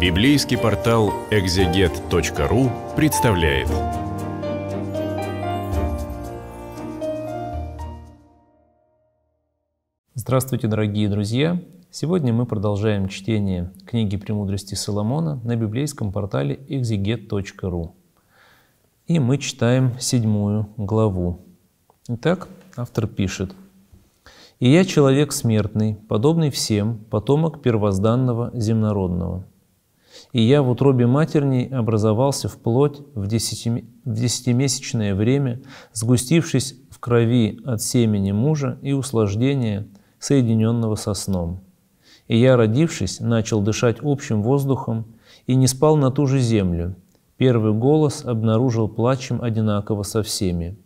Библейский портал экзегет.ру представляет. Здравствуйте, дорогие друзья! Сегодня мы продолжаем чтение книги «Премудрости Соломона» на библейском портале экзегет.ру. И мы читаем седьмую главу. Итак, автор пишет – и я человек смертный, подобный всем, потомок первозданного земнородного. И я в утробе матерней образовался вплоть в, десяти, в десятимесячное время, сгустившись в крови от семени мужа и услаждения, соединенного со сном. И я, родившись, начал дышать общим воздухом и не спал на ту же землю. Первый голос обнаружил плачем одинаково со всеми.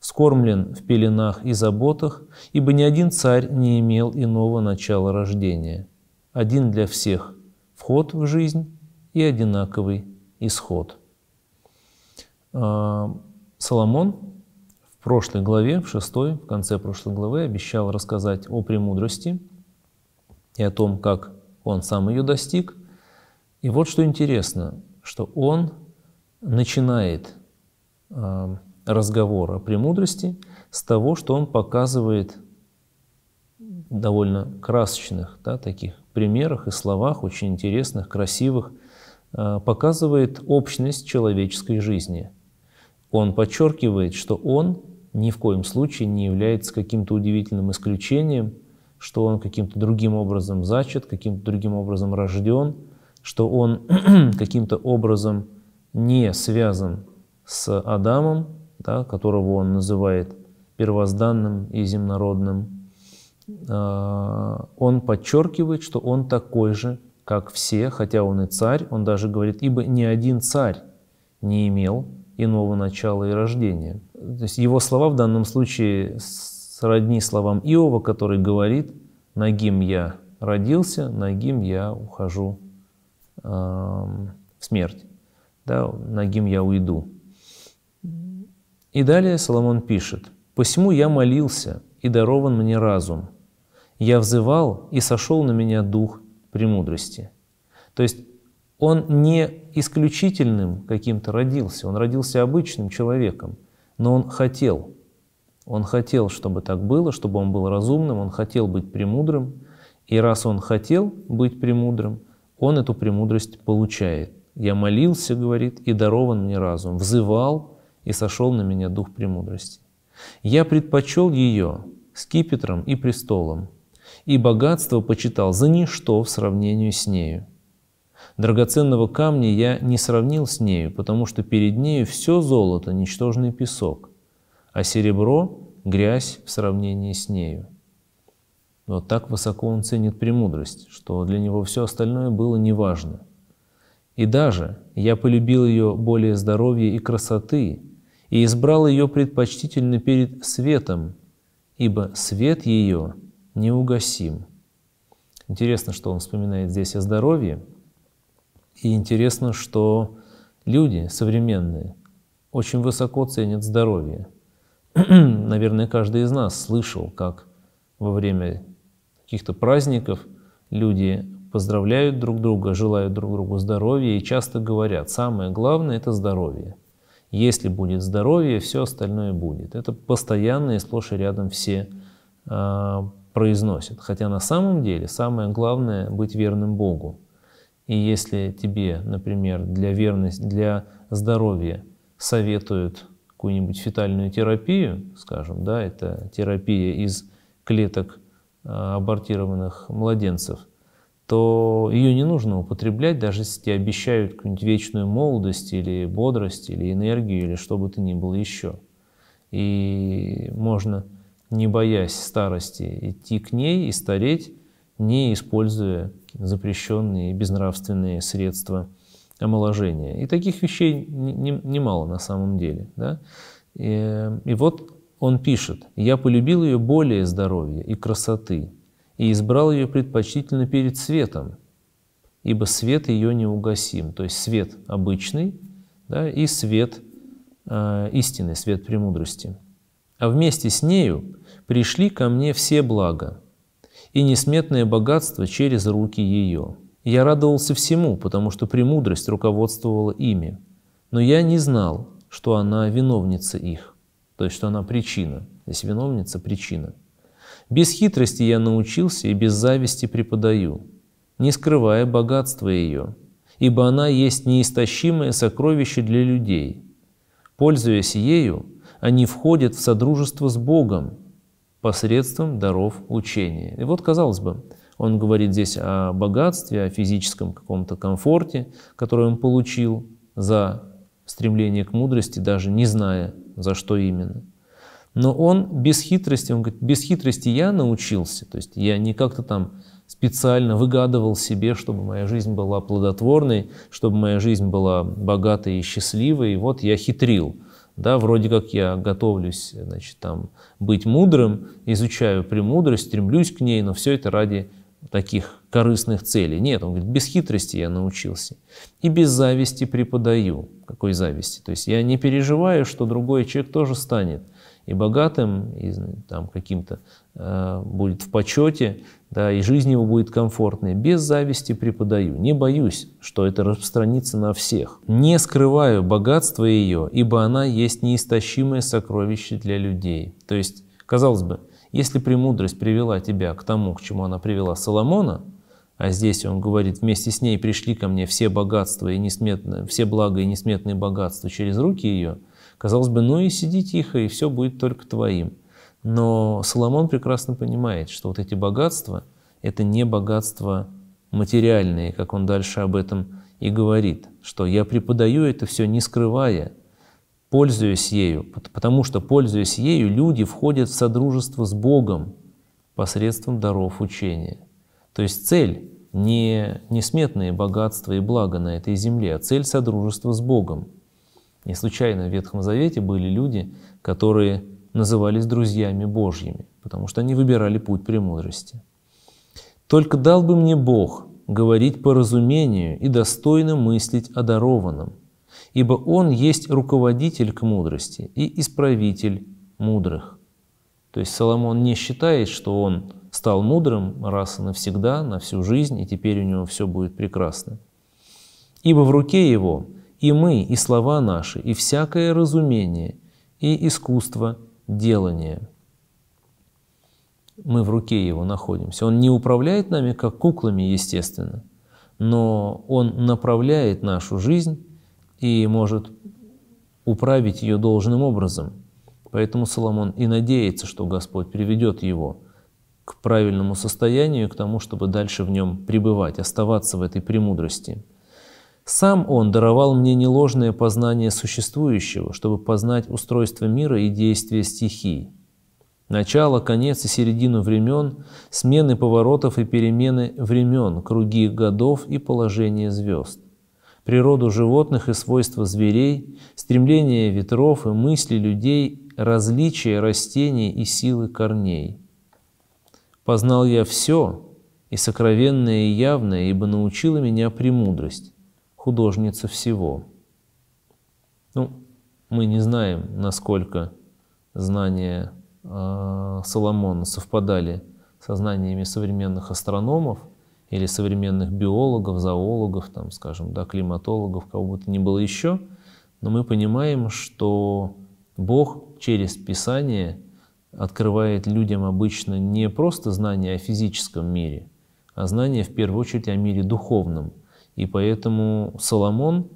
Скормлен в пеленах и заботах, ибо ни один царь не имел иного начала рождения. Один для всех – вход в жизнь и одинаковый исход. А, Соломон в прошлой главе, в шестой, в конце прошлой главы, обещал рассказать о премудрости и о том, как он сам ее достиг. И вот что интересно, что он начинает а, разговор о премудрости с того, что он показывает довольно красочных да, таких примерах и словах, очень интересных, красивых, э, показывает общность человеческой жизни. Он подчеркивает, что он ни в коем случае не является каким-то удивительным исключением, что он каким-то другим образом зачат, каким-то другим образом рожден, что он каким-то образом не связан с Адамом, да, которого он называет первозданным и земнородным, Э, он подчеркивает, что он такой же, как все, хотя он и царь, он даже говорит, ибо ни один царь не имел иного начала и рождения. То есть его слова в данном случае сродни словам Иова, который говорит, нагим я родился, нагим я ухожу эм, в смерть, да, нагим я уйду. И далее Соломон пишет, «Посему я молился, и дарован мне разум, я взывал, и сошел на меня дух премудрости. То есть он не исключительным каким-то родился, он родился обычным человеком, но он хотел, он хотел, чтобы так было, чтобы он был разумным, он хотел быть премудрым, и раз он хотел быть премудрым, он эту премудрость получает. «Я молился, — говорит, — и дарован мне разум, взывал, и сошел на меня дух премудрости. Я предпочел ее скипетром и престолом, и богатство почитал за ничто в сравнении с нею. Драгоценного камня я не сравнил с нею, потому что перед нею все золото – ничтожный песок, а серебро – грязь в сравнении с нею. Вот так высоко он ценит премудрость, что для него все остальное было неважно. И даже я полюбил ее более здоровья и красоты, и избрал ее предпочтительно перед светом, ибо свет ее неугасим. Интересно, что он вспоминает здесь о здоровье, и интересно, что люди современные очень высоко ценят здоровье. Наверное, каждый из нас слышал, как во время каких-то праздников люди поздравляют друг друга, желают друг другу здоровья и часто говорят, самое главное – это здоровье. Если будет здоровье, все остальное будет. Это постоянные, сплошь и рядом все а, произносит. Хотя на самом деле самое главное — быть верным Богу. И если тебе, например, для верности, для здоровья советуют какую-нибудь фетальную терапию, скажем, да, это терапия из клеток а, абортированных младенцев, то ее не нужно употреблять, даже если тебе обещают какую-нибудь вечную молодость или бодрость, или энергию, или что бы то ни было еще. И можно не боясь старости, идти к ней и стареть, не используя запрещенные безнравственные средства омоложения. И таких вещей немало на самом деле. Да? И, и вот он пишет, «Я полюбил ее более здоровья и красоты, и избрал ее предпочтительно перед светом, ибо свет ее неугасим». То есть свет обычный да, и свет э, истины, свет премудрости а вместе с нею пришли ко мне все блага и несметное богатство через руки ее. Я радовался всему, потому что премудрость руководствовала ими, но я не знал, что она виновница их, то есть что она причина. то есть виновница – причина. Без хитрости я научился и без зависти преподаю, не скрывая богатства ее, ибо она есть неистощимое сокровище для людей. Пользуясь ею, они входят в содружество с Богом посредством даров учения. И вот, казалось бы, он говорит здесь о богатстве, о физическом каком-то комфорте, который он получил за стремление к мудрости, даже не зная, за что именно. Но он без хитрости, он говорит, без хитрости я научился, то есть я не как-то там специально выгадывал себе, чтобы моя жизнь была плодотворной, чтобы моя жизнь была богатой и счастливой, и вот я хитрил – да, вроде как я готовлюсь, значит, там, быть мудрым, изучаю премудрость, стремлюсь к ней, но все это ради таких корыстных целей. Нет, он говорит, без хитрости я научился. И без зависти преподаю. Какой зависти? То есть я не переживаю, что другой человек тоже станет и богатым, и там каким-то Э, будет в почете, да, и жизнь его будет комфортной. Без зависти преподаю, не боюсь, что это распространится на всех. Не скрываю богатство ее, ибо она есть неистощимое сокровище для людей. То есть, казалось бы, если премудрость привела тебя к тому, к чему она привела Соломона, а здесь он говорит, вместе с ней пришли ко мне все богатства и несметные, все блага и несметные богатства через руки ее, казалось бы, ну и сиди тихо, и все будет только твоим. Но Соломон прекрасно понимает, что вот эти богатства – это не богатства материальные, как он дальше об этом и говорит, что я преподаю это все не скрывая, пользуясь ею, потому что, пользуясь ею, люди входят в содружество с Богом посредством даров учения. То есть цель не несметные богатства и блага на этой земле, а цель содружества с Богом. Не случайно в Ветхом Завете были люди, которые назывались друзьями Божьими, потому что они выбирали путь премудрости. «Только дал бы мне Бог говорить по разумению и достойно мыслить о дарованном, ибо Он есть руководитель к мудрости и исправитель мудрых». То есть Соломон не считает, что он стал мудрым раз и навсегда, на всю жизнь, и теперь у него все будет прекрасно. «Ибо в руке его и мы, и слова наши, и всякое разумение, и искусство, делание. Мы в руке его находимся. Он не управляет нами, как куклами, естественно, но он направляет нашу жизнь и может управить ее должным образом. Поэтому Соломон и надеется, что Господь приведет его к правильному состоянию, к тому, чтобы дальше в нем пребывать, оставаться в этой премудрости. Сам он даровал мне не ложное познание существующего, чтобы познать устройство мира и действия стихий. Начало, конец и середину времен, смены поворотов и перемены времен, круги годов и положение звезд природу животных и свойства зверей, стремления ветров и мысли людей, различия растений и силы корней. Познал я все, и сокровенное, и явное, ибо научила меня премудрость художница всего. Ну, мы не знаем, насколько знания а, Соломона совпадали со знаниями современных астрономов или современных биологов, зоологов, там, скажем, да, климатологов, кого бы то ни было еще, но мы понимаем, что Бог через Писание открывает людям обычно не просто знания о физическом мире, а знания в первую очередь о мире духовном – и поэтому Соломон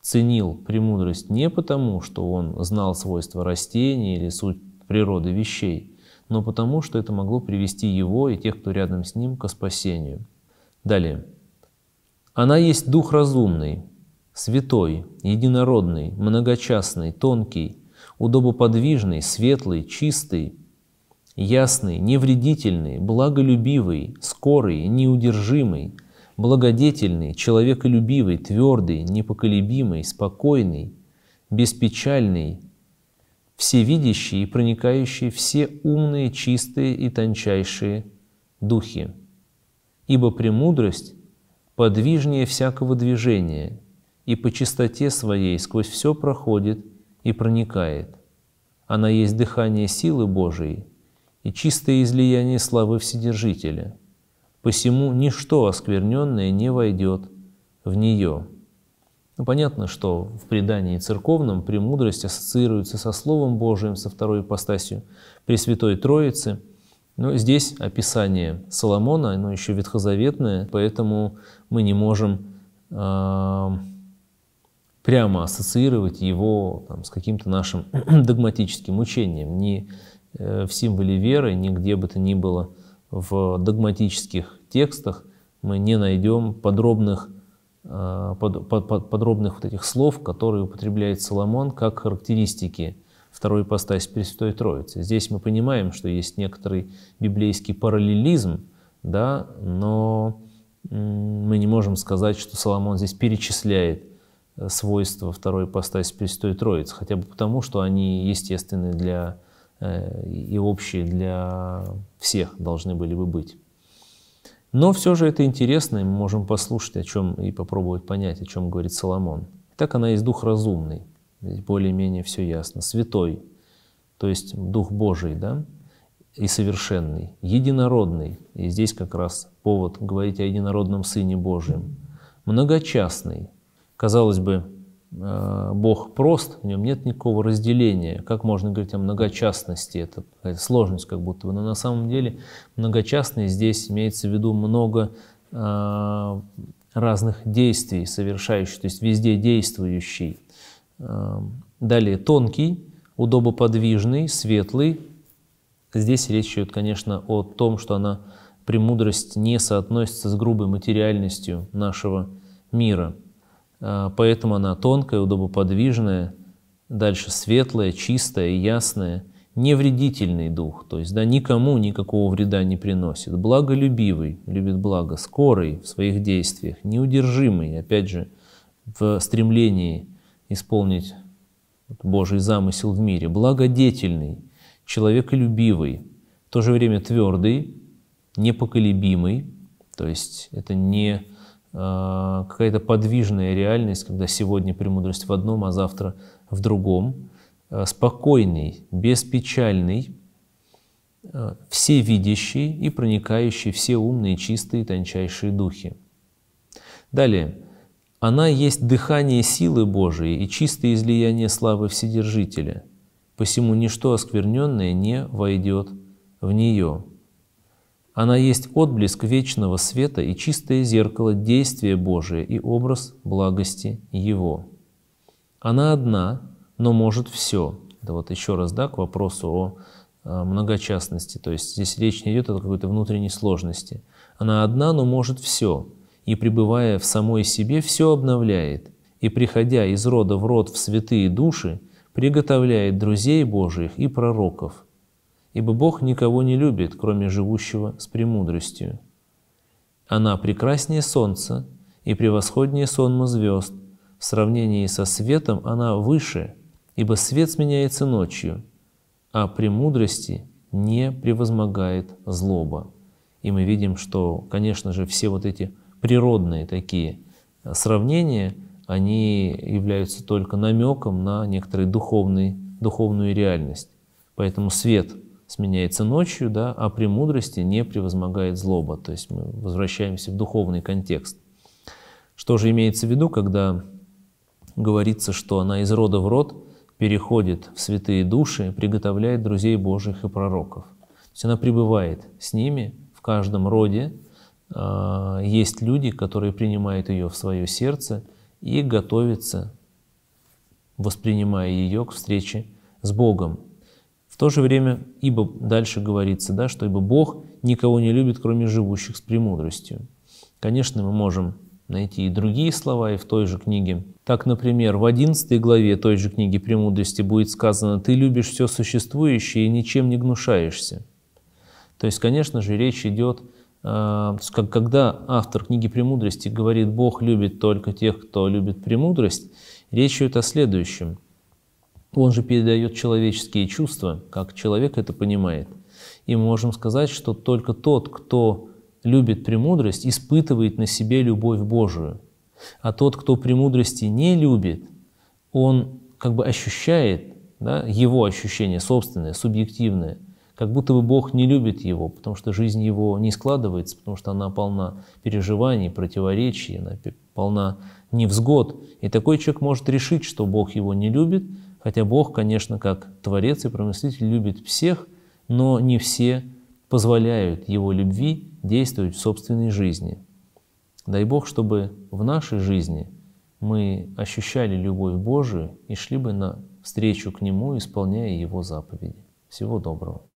ценил премудрость не потому, что он знал свойства растений или суть природы вещей, но потому, что это могло привести его и тех, кто рядом с ним, к спасению. Далее. Она есть дух разумный, святой, единородный, многочастный, тонкий, удобоподвижный, светлый, чистый, ясный, невредительный, благолюбивый, скорый, неудержимый, благодетельный, человеколюбивый, твердый, непоколебимый, спокойный, беспечальный, всевидящий и проникающий все умные, чистые и тончайшие духи. Ибо премудрость подвижнее всякого движения и по чистоте своей сквозь все проходит и проникает. Она есть дыхание силы Божией и чистое излияние славы Вседержителя – посему ничто оскверненное не войдет в нее. Ну, понятно, что в предании церковном премудрость ассоциируется со Словом Божиим, со второй ипостасью Пресвятой Троицы. Но здесь описание Соломона, оно еще ветхозаветное, поэтому мы не можем э, прямо ассоциировать его там, с каким-то нашим догматическим учением, ни э, в символе веры, ни где бы то ни было в догматических текстах мы не найдем подробных, э, под, под, подробных вот этих слов, которые употребляет Соломон как характеристики второй ипостаси Пресвятой Троицы. Здесь мы понимаем, что есть некоторый библейский параллелизм, да, но мы не можем сказать, что Соломон здесь перечисляет э, свойства второй ипостаси Пресвятой Троицы, хотя бы потому, что они естественны для э, и общие для всех должны были бы быть. Но все же это интересно, и мы можем послушать о чем и попробовать понять, о чем говорит Соломон. Так она есть дух разумный, более-менее все ясно, святой, то есть дух Божий, да, и совершенный, единородный, и здесь как раз повод говорить о единородном Сыне Божьем, многочастный. Казалось бы, Э, Бог прост, в нем нет никакого разделения. Как можно говорить о многочастности? Это какая-то сложность как будто бы. Но на самом деле многочастный здесь имеется в виду много э, разных действий совершающих, то есть везде действующий. Э, далее тонкий, удобоподвижный, светлый. Здесь речь идет, конечно, о том, что она, премудрость, не соотносится с грубой материальностью нашего мира – а, поэтому она тонкая, удобоподвижная, дальше светлая, чистая, ясная, невредительный дух, то есть да, никому никакого вреда не приносит, благолюбивый, любит благо, скорый в своих действиях, неудержимый, опять же, в стремлении исполнить Божий замысел в мире, благодетельный, человеколюбивый, в то же время твердый, непоколебимый, то есть это не Э, какая-то подвижная реальность, когда сегодня премудрость в одном, а завтра в другом, э, спокойный, беспечальный, э, всевидящий и проникающий все умные, чистые, тончайшие духи. Далее. Она есть дыхание силы Божией и чистое излияние славы Вседержителя. Посему ничто оскверненное не войдет в нее. Она есть отблеск вечного света и чистое зеркало действия Божия и образ благости Его. Она одна, но может все. Это вот еще раз да, к вопросу о э, многочастности. То есть здесь речь не идет о какой-то внутренней сложности. Она одна, но может все. И пребывая в самой себе, все обновляет. И приходя из рода в род в святые души, приготовляет друзей Божиих и пророков, ибо Бог никого не любит, кроме живущего с премудростью. Она прекраснее солнца и превосходнее сонма звезд, в сравнении со светом она выше, ибо свет сменяется ночью, а премудрости не превозмогает злоба. И мы видим, что, конечно же, все вот эти природные такие сравнения, они являются только намеком на некоторую духовную, духовную реальность. Поэтому свет сменяется ночью, да, а при мудрости не превозмогает злоба. То есть мы возвращаемся в духовный контекст. Что же имеется в виду, когда говорится, что она из рода в род переходит в святые души, приготовляет друзей Божьих и пророков. То есть она пребывает с ними в каждом роде. А, есть люди, которые принимают ее в свое сердце и готовятся, воспринимая ее к встрече с Богом. В то же время, ибо дальше говорится, да, что ибо Бог никого не любит, кроме живущих с премудростью. Конечно, мы можем найти и другие слова, и в той же книге. Так, например, в 11 главе той же книги «Премудрости» будет сказано «Ты любишь все существующее и ничем не гнушаешься». То есть, конечно же, речь идет, э, когда автор книги «Премудрости» говорит «Бог любит только тех, кто любит премудрость», речь идет о следующем – он же передает человеческие чувства, как человек это понимает. И мы можем сказать, что только тот, кто любит премудрость, испытывает на себе любовь Божию. А тот, кто премудрости не любит, он как бы ощущает да, его ощущение собственное, субъективное, как будто бы Бог не любит его, потому что жизнь его не складывается, потому что она полна переживаний, противоречий, она полна невзгод. И такой человек может решить, что Бог его не любит – Хотя Бог, конечно, как Творец и Промыслитель любит всех, но не все позволяют Его любви действовать в собственной жизни. Дай Бог, чтобы в нашей жизни мы ощущали любовь Божию и шли бы на встречу к Нему, исполняя Его заповеди. Всего доброго.